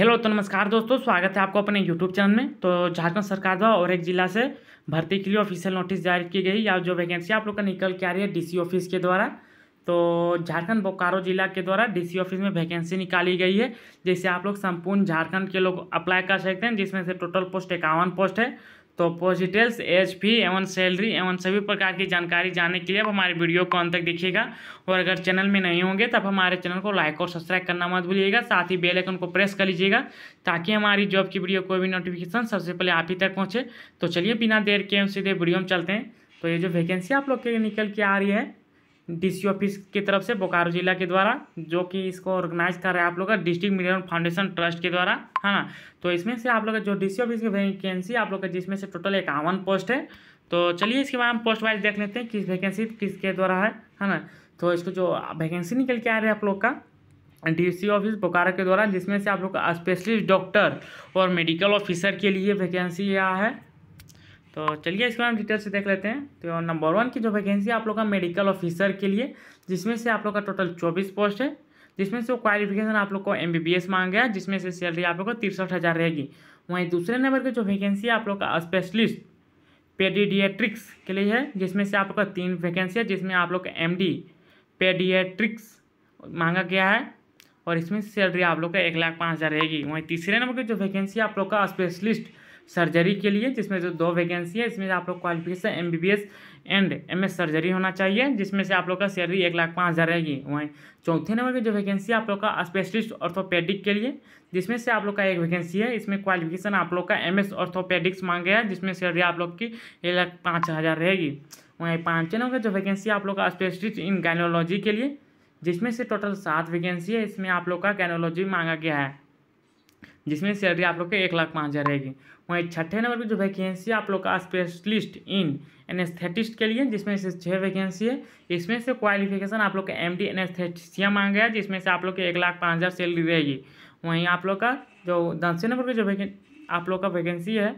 hello तो नमस्कार दोस्तों स्वागत है आपको अपने यूट्यूब चैनल में तो झारखंड सरकार द्वारा और एक जिला से भर्ती के लिए ऑफिशियल नोटिस जारी की गई या जो वैकेंसी आप लोग का निकल के आ रही है डीसी ऑफिस के द्वारा तो झारखंड बोकारो जिला के द्वारा डीसी ऑफिस में वैकेंसी निकाली गई है जिससे आप लोग संपूर्ण झारखंड के लोग अप्लाई कर सकते हैं जिसमें से टोटल पोस्ट इक्यावन पोस्ट है तो पोस्ट डिटेल्स एज फी एवं सैलरी एवं सभी प्रकार की जानकारी जानने के लिए आप हमारे वीडियो को अंत तक देखिएगा और अगर चैनल में नहीं होंगे तब हमारे चैनल को लाइक और सब्सक्राइब करना मत भूलिएगा साथ ही बेल आइकन को प्रेस कर लीजिएगा ताकि हमारी जॉब की वीडियो कोई भी नोटिफिकेशन सबसे पहले आप ही तक पहुँचे तो चलिए बिना देर के हम सीधे वीडियो में चलते हैं तो ये जो वैकेंसी आप लोग के निकल के आ रही है डीसी ऑफिस की तरफ से बोकारो जिला के द्वारा जो कि इसको ऑर्गेनाइज कर रहा है आप लोग का डिस्ट्रिक्ट मिनिमम फाउंडेशन ट्रस्ट के द्वारा है ना तो इसमें से आप लोग का जो डीसी ऑफिस की वैकेंसी आप लोग का जिसमें से टोटल इक्यावन पोस्ट है तो चलिए इसके बारे में पोस्ट वाइज देख लेते हैं किस वैकेंसी किसके द्वारा है है ना तो इसको जो वैकेंसी निकल के आ रही है आप लोग का सी ऑफिस बोकारो के द्वारा जिसमें से आप लोग का स्पेशलिस्ट डॉक्टर और मेडिकल ऑफिसर के लिए वैकेंसी यह है तो चलिए इसके बारे में डिटेल से देख लेते हैं तो नंबर वन की जो वैकेंसी आप लोग का मेडिकल ऑफिसर के लिए जिसमें से आप लोग का टोटल चौबीस पोस्ट है जिसमें से क्वालिफिकेशन आप लोग को एम बी बी एस मांग गया जिसमें से सैलरी आप लोग को तिरसठ हज़ार रहेगी वहीं दूसरे नंबर की जो वैकेंसी आप लोग का स्पेशलिस्ट पेडिडिएट्रिक्स के लिए है जिसमें से आप लोग का तीन वैकेंसी है जिसमें आप लोग का एम डी पेडिएट्रिक्स मांगा गया है और इसमें सैलरी आप लोग का एक लाख पाँच हज़ार रहेगी वहीं तीसरे नंबर की जो वैकेंसी आप लोग का स्पेशलिस्ट सर्जरी के लिए जिसमें जो दो वैकेंसी है इसमें आप लोग qualification M B B S and M S surgery होना चाहिए जिसमें से आप लोग का सैलरी एक लाख पाँच हज़ार रहेगी वहीं चौथे नंबर की जो वैकेंसी आप लोग का स्पेशलिस्ट ऑर्थोपेडिक के लिए जिसमें से आप लोग का एक वैकेंसी है इसमें क्वालिफिकेशन आप लोग का एम एस ऑर्थोपेडिक्स मांग गया जिसमें सैलरी आप लोग की एक लाख पाँच हज़ार रहेगी वहीं पाँचवें नंबर की जो वैकेंसी आप लोग का स्पेशलिस्ट इन गैनोलॉजी के लिए जिसमें से टोटल सात वैकेंसी है इसमें आप लोग का गैनोलॉजी मांगा गया है जिसमें सैलरी आप लोग के एक लाख पाँच हज़ार रहेगी वहीं छठे नंबर पर जो वैकेंसी आप लोग का स्पेशलिस्ट इन एनेस्थेटिस्ट के लिए जिसमें से छः वैकेंसी है इसमें से क्वालिफिकेशन आप लोग का एम डी एनेस्थेटिसिया मांगा गया जिसमें से आप लोग के एक लाख पाँच हज़ार सैलरी रहेगी वहीं आप लोग का जो दसवें नंबर पर जो आप लोग का वैकेंसी है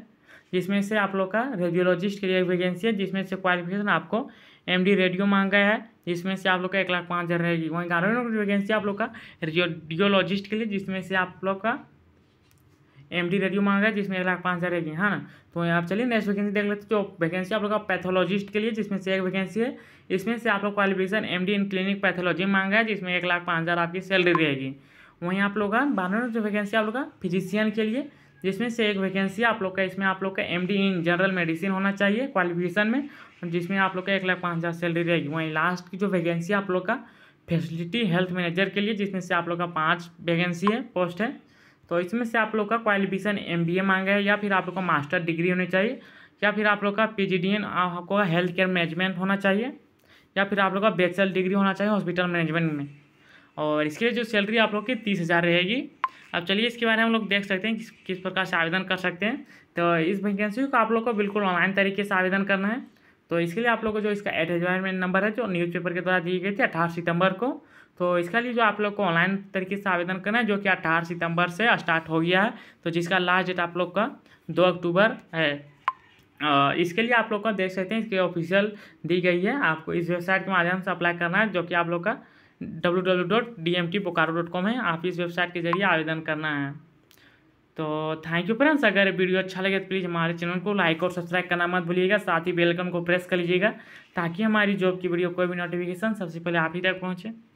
जिसमें से आप लोग का रेडियोलॉजिस्ट के लिए एक वैकेंसी है जिसमें से क्वालिफिकेशन आपको एम डी रेडियो मांगा है जिसमें से आप लोग का एक लाख पाँच हज़ार रहेगी वहीं ग्यारहवें नंबर की वैकेंसी आप लोग का रेडियोलॉजिस्ट के लिए जिसमें से आप लोग का एम डी रेडियो मांगा है जिसमें एक लाख पाँच हज़ार रहेगी है ना तो आप चलिए नेक्स्ट वैकेंसी देख लेते जो वैकेंसी आप लोग का पैथोलॉजिस्ट के लिए जिसमें से एक वैकेंसी है इसमें से आप लोग qualification M D in clinic pathology मांगा है जिसमें एक लाख पाँच हज़ार आपकी सैलरी रहेगी वहीं आप लोग का बारह जो वैकेंसी आप लोग का फिजिशियन के लिए जिसमें से एक वैकेंसी आप लोग का इसमें आप लोग का M D in general medicine होना चाहिए क्वालिफिकेशन में जिसमें आप लोग का एक लाख पाँच हज़ार सैलरी रहेगी वहीं लास्ट की जो वैकेंसी आप लोग का फैसिलिटी हेल्थ मैनेजर के लिए जिसमें से आप लोग का पाँच वैकेंसी है पोस्ट है तो इसमें से आप लोग का क्वालिफिकेशन एम मांगा है या फिर आप लोग का मास्टर डिग्री होनी चाहिए या फिर आप लोग का पी आपको हेल्थ केयर मैनेजमेंट होना चाहिए या फिर आप लोग का बैचलर डिग्री होना चाहिए हॉस्पिटल मैनेजमेंट में और इसके लिए जो सैलरी आप लोग की तीस हज़ार रहेगी अब चलिए इसके बारे में हम लोग देख सकते हैं किस किस प्रकार से आवेदन कर सकते हैं तो इस वैकेंसी को आप लोग को बिल्कुल ऑनलाइन तरीके से आवेदन करना है तो इसके लिए आप लोग को जो इसका एडवर्टाइजमेंट नंबर है जो न्यूज़पेपर के द्वारा दिए गए थे अठारह सितंबर को तो इसका लिए जो आप लोग को ऑनलाइन तरीके से आवेदन करना है जो कि अट्ठारह सितंबर से स्टार्ट हो गया है तो जिसका लास्ट डेट आप लोग का दो अक्टूबर है इसके लिए आप लोग का देख सकते हैं इसकी ऑफिशियल दी गई है आपको इस वेबसाइट के माध्यम से अप्लाई करना है जो कि आप लोग का W W dot D M T Bokaro dot com है आप इस वेबसाइट के जरिए आवेदन करना है तो थैंक यू फ्रेंड्स अगर वीडियो अच्छा लगे तो प्लीज़ हमारे चैनल को लाइक और सब्सक्राइब करना मत भूलिएगा साथ ही बेलकन को प्रेस कर लीजिएगा ताकि हमारी जॉब की वीडियो कोई भी नोटिफिकेशन सबसे पहले आप ही तक पहुँचे